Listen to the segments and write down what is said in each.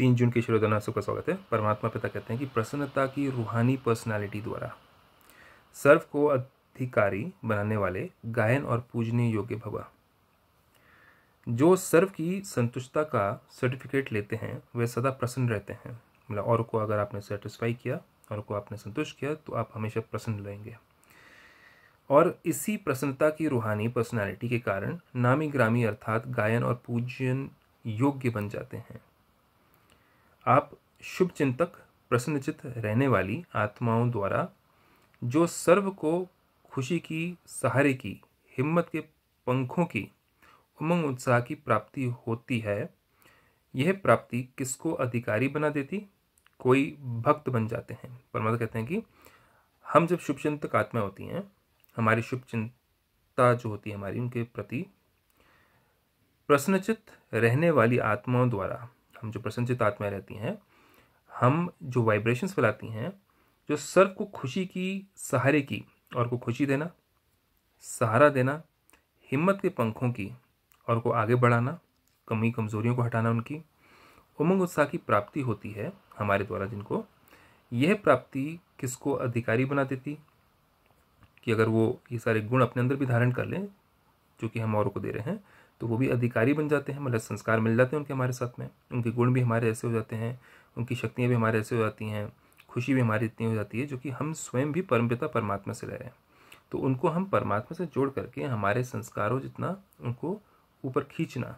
तीन जून के श्रोधन आपका स्वागत है परमात्मा पिता कहते हैं कि प्रसन्नता की रूहानी पर्सनालिटी द्वारा सर्व को अधिकारी बनाने वाले गायन और पूजनीय योग्य भवा जो सर्व की संतुष्टता का सर्टिफिकेट लेते हैं वे सदा प्रसन्न रहते हैं मतलब और को अगर आपने सेटिस्फाई किया और को आपने संतुष्ट किया तो आप हमेशा प्रसन्न रहेंगे और इसी प्रसन्नता की रूहानी पर्सनालिटी के कारण नामी ग्रामी अर्थात गायन और पूजन योग्य बन जाते हैं आप शुभ चिंतक प्रसन्नचित रहने वाली आत्माओं द्वारा जो सर्व को खुशी की सहारे की हिम्मत के पंखों की उमंग उत्साह की प्राप्ति होती है यह प्राप्ति किसको अधिकारी बना देती कोई भक्त बन जाते हैं परमात्मा कहते हैं कि हम जब शुभचिंतक आत्मा होती हैं हमारी शुभ चिंता जो होती है हमारी उनके प्रति प्रश्नचित रहने वाली आत्माओं द्वारा हम जो प्रसन्नचित आत्माएँ रहती हैं हम जो वाइब्रेशंस फैलाती हैं जो सर्व को खुशी की सहारे की और को खुशी देना सहारा देना हिम्मत के पंखों की और को आगे बढ़ाना कमी कमज़ोरियों को हटाना उनकी उमंग उत्साह की प्राप्ति होती है हमारे द्वारा जिनको यह प्राप्ति किसको अधिकारी बना देती कि अगर वो ये सारे गुण अपने अंदर भी धारण कर लें जो कि हम औरों को दे रहे हैं तो वो भी अधिकारी बन जाते हैं मतलब संस्कार मिल जाते हैं उनके हमारे साथ में उनके गुण भी हमारे ऐसे हो जाते हैं उनकी शक्तियाँ भी हमारे ऐसे हो जाती हैं खुशी भी हमारी इतनी हो जाती है जो कि हम स्वयं भी परमपिता परमात्मा से ले रहे हैं तो उनको हम परमात्मा से जोड़ करके हमारे संस्कारों जितना उनको ऊपर खींचना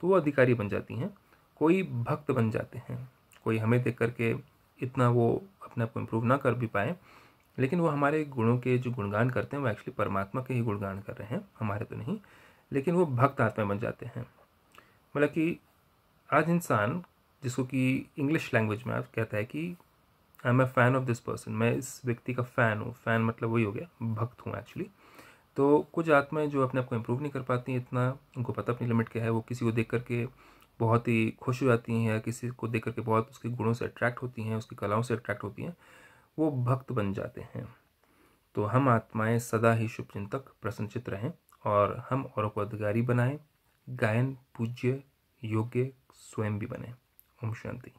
तो वो अधिकारी बन जाती हैं कोई भक्त बन जाते हैं कोई हमें देख करके इतना वो अपने आप को इम्प्रूव ना कर भी पाए लेकिन वो हमारे गुणों के जो गुणगान करते हैं वो एक्चुअली परमात्मा के ही गुणगान कर रहे हैं हमारे तो नहीं लेकिन वो भक्त आत्मा बन जाते हैं मतलब कि आज इंसान जिसको कि इंग्लिश लैंग्वेज में आप कहता है कि I am a fan of this person मैं इस व्यक्ति का फ़ैन हूँ फ़ैन मतलब वही हो गया भक्त हूँ एक्चुअली तो कुछ आत्माएं जो अपने आप को इम्प्रूव नहीं कर पाती इतना उनको पता अपनी लिमिट क्या है वो किसी को देख करके बहुत ही खुश हो जाती हैं या किसी को देख करके बहुत उसके गुणों से अट्रैक्ट होती हैं उसकी कलाओं से अट्रैक्ट होती हैं वो भक्त बन जाते हैं तो हम आत्माएं सदा ही शुभचिंतक प्रसन्नचित रहें और हम औरों को अधिकारी बनाएं गायन पूज्य योग्य स्वयं भी बने ओम शांति